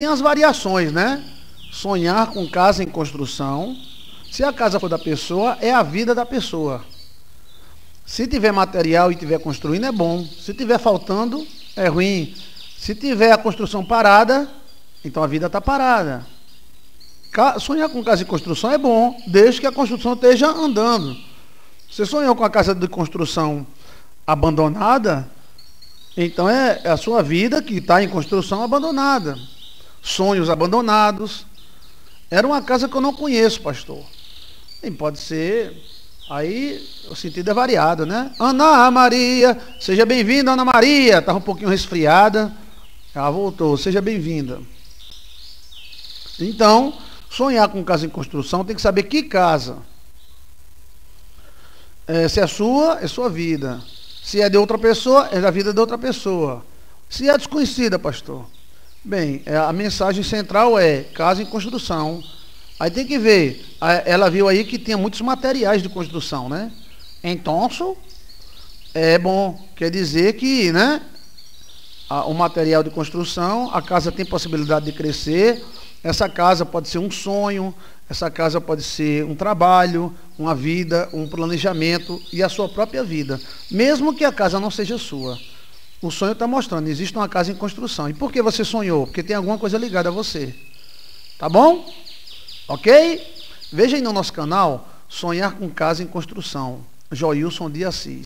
Tem as variações, né? Sonhar com casa em construção. Se a casa for da pessoa, é a vida da pessoa. Se tiver material e tiver construindo, é bom. Se tiver faltando, é ruim. Se tiver a construção parada, então a vida está parada. Sonhar com casa em construção é bom, desde que a construção esteja andando. Você sonhou com a casa de construção abandonada, então é, é a sua vida que está em construção abandonada sonhos abandonados. Era uma casa que eu não conheço, pastor. Nem pode ser. Aí o sentido é variado, né? Ana Maria, seja bem-vinda, Ana Maria. Estava um pouquinho resfriada. Ela voltou, seja bem-vinda. Então, sonhar com casa em construção tem que saber que casa. É, se é sua, é sua vida. Se é de outra pessoa, é da vida de outra pessoa. Se é desconhecida, pastor, Bem, é, a mensagem central é casa em construção. Aí tem que ver, ela viu aí que tinha muitos materiais de construção, né? Então, é bom, quer dizer que, né? o material de construção, a casa tem possibilidade de crescer. Essa casa pode ser um sonho, essa casa pode ser um trabalho, uma vida, um planejamento e a sua própria vida, mesmo que a casa não seja sua. O sonho está mostrando, existe uma casa em construção. E por que você sonhou? Porque tem alguma coisa ligada a você. Tá bom? Ok? Veja aí no nosso canal Sonhar com Casa em Construção. Joilson de Assis.